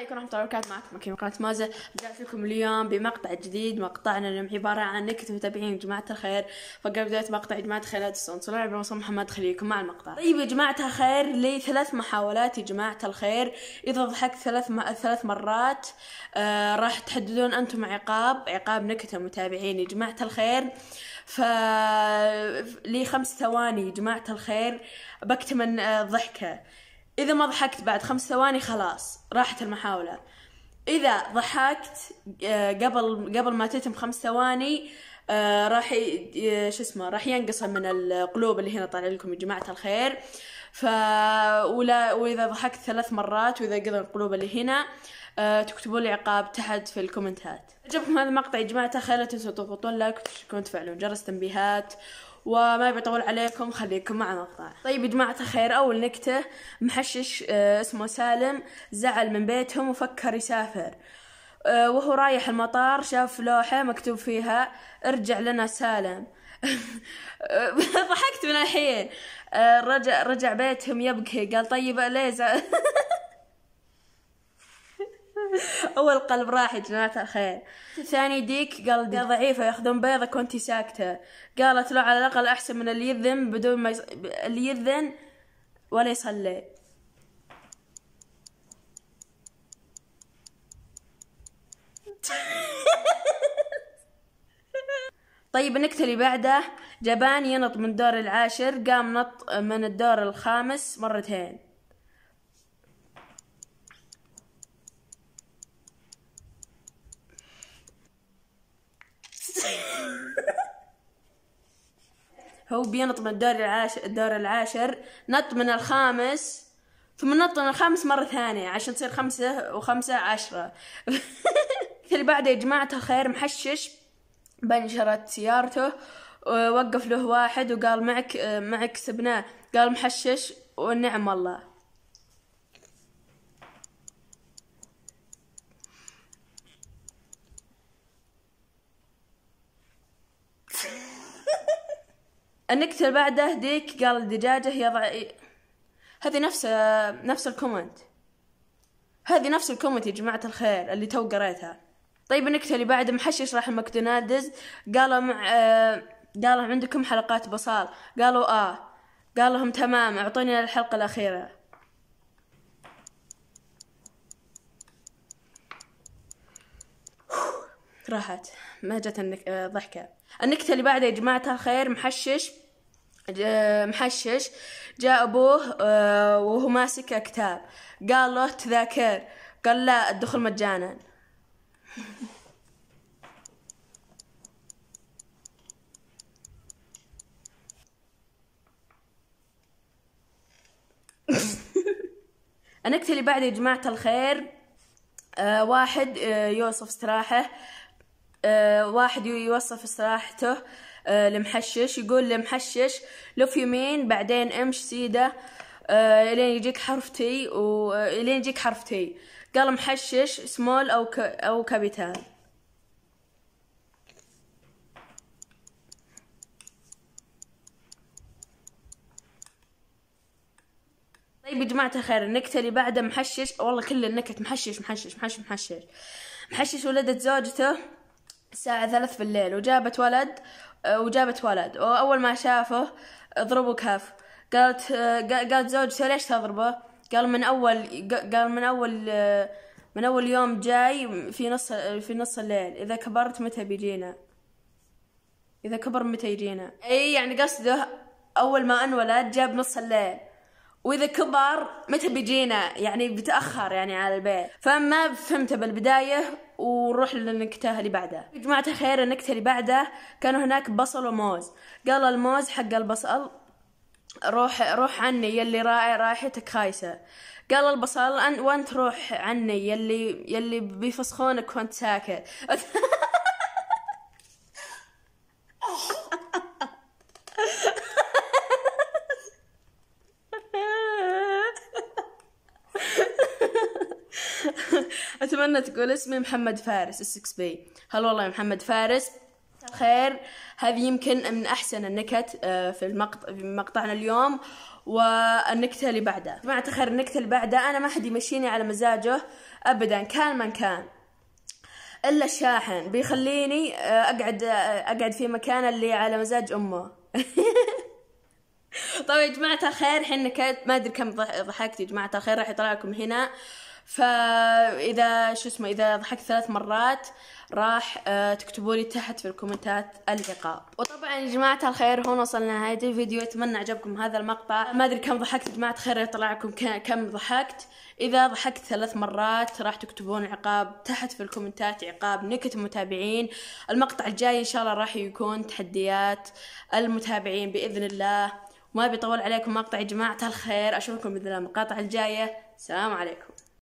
السلام عليكم ورحمة الله وبركاته معكم مكيم قناة مازة رجعت لكم اليوم بمقطع جديد مقطعنا اليوم عبارة عن نكت متابعين جماعة الخير فقبل بداية مقطع يا جماعة الخير لا تنسون صلوا على محمد خليكم مع المقطع طيب يا جماعة الخير لي ثلاث محاولات يا جماعة الخير إذا ضحكت ثلاث م... ثلاث مرات آه راح تحددون أنتم عقاب عقاب نكتة متابعين يا جماعة الخير ف لي خمس ثواني يا جماعة الخير بكتمن آه إذا ما ضحكت بعد خمس ثواني خلاص راحت المحاولة إذا ضحكت آه، قبل قبل ما تتم خمس ثواني آه، راح آه، شو اسمه راح ينقص من القلوب اللي هنا طالع لكم يا جماعة الخير ف ولا وإذا ضحكت ثلاث مرات وإذا قضى القلوب اللي هنا أه، تكتبوا لي عقاب تحت في الكومنتات عجبكم هذا المقطع يا جماعه خير لا تنسوا تضغطون لايك وتشتركون وتفعلون جرس تنبيهات وما يبي يطول عليكم خليكم مع المقطع طيب يا جماعه الخير اول نكته محشش أه، اسمه سالم زعل من بيتهم وفكر يسافر أه، وهو رايح المطار شاف لوحة مكتوب فيها ارجع لنا سالم ضحكت من الحين رجع رجع بيتهم يبكي قال طيب ليه اول قلب راح يا جماعه الخير ثاني ديك قال دي ضعيفه ياخذون بيضه كنتي ساكته قالت له على الاقل احسن من اللي يذن بدون ما يص... اللي يذن ولا يصلي طيب النكتة اللي بعده جبان ينط من الدور العاشر قام نط من الدور الخامس مرتين هو بينط من الدور العاشر الدور العاشر نط من الخامس ثم نط من الخامس مرة ثانية عشان تصير خمسة وخمسة عشرة اللي بعده يا جماعة الخير محشش بنشرت سيارته ووقف له واحد وقال معك معك سبناه قال محشش ونعم الله النكتة اللي بعده ديك قال الدجاجة يضع هذه نفس نفس الكومنت هذه نفس الكومنت يا جماعة الخير اللي تو قريتها طيب النكتة اللي بعد محشش راح المكدونالدز قالوا مع قالوا عندكم حلقات بصال قالوا اه قال لهم تمام اعطوني الحلقة الأخيرة راحت ما جت النك... ضحكة النكتة اللي بعدها يا جماعة الخير محشش محشش جاء أبوه آه، وهو ماسك كتاب قال له تذاكر قال لا الدخول مجانا النكتة اللي بعد يا جماعة الخير آه، آه، واحد يوصف استراحه واحد يوصف استراحته المحشش آه، يقول المحشش لف يمين بعدين امش سيده آه، الين يجيك حرف تي والين آه، يجيك حرف تي قال محشش سمول او ك... او كابيتال طيب يا جماعة الخير النكتة اللي بعدها محشش والله كل النكت محشش محشش محشش محشش محشش ولدت زوجته الساعة ثلاث بالليل وجابت ولد آه، وجابت ولد وأول ما شافه ضربه كاف قالت آه، قالت زوجته ليش تضربه قال من أول قال من أول آه، من أول يوم جاي في نص في نص الليل إذا كبرت متى بيجينا إذا كبر متى يجينا أي يعني قصده أول ما انولد جاب نص الليل واذا كبر متى بيجينا يعني بتاخر يعني على البيت فما فهمته بالبدايه ونروح للنكتة اللي بعدها يا جماعة الخير النكتة اللي بعدها كانوا هناك بصل وموز قال الموز حق البصل روح روح عني يلي راعي رايحتك خايسة قال البصل وانت روح عني يلي يلي بيفسخونك وانت ساكت اتمنى تقول اسمي محمد فارس السكس بي هل والله يا محمد فارس خير هذه يمكن من احسن النكت آه، في المقطع في مقطعنا اليوم والنكته اللي بعدها جماعه الخير النكته اللي بعدها انا ما حد يمشيني على مزاجه ابدا كان من كان الا الشاحن بيخليني آه، اقعد آه، اقعد في مكان اللي على مزاج امه طيب يا جماعه الخير الحين نكت ما ادري كم ضحكت يا جماعه الخير راح يطلع لكم هنا فاذا شو اسمه اذا ضحكت ثلاث مرات راح آه، تكتبوا لي تحت في الكومنتات العقاب وطبعا يا جماعه الخير هون وصلنا نهايه الفيديو اتمنى عجبكم هذا المقطع ما ادري كم ضحكت يا جماعه الخير لكم كم ضحكت اذا ضحكت ثلاث مرات راح تكتبون عقاب تحت في الكومنتات عقاب نكت المتابعين المقطع الجاي ان شاء الله راح يكون تحديات المتابعين باذن الله وما بيطول عليكم مقطع يا جماعه الخير اشوفكم باذن الله المقاطع الجايه سلام عليكم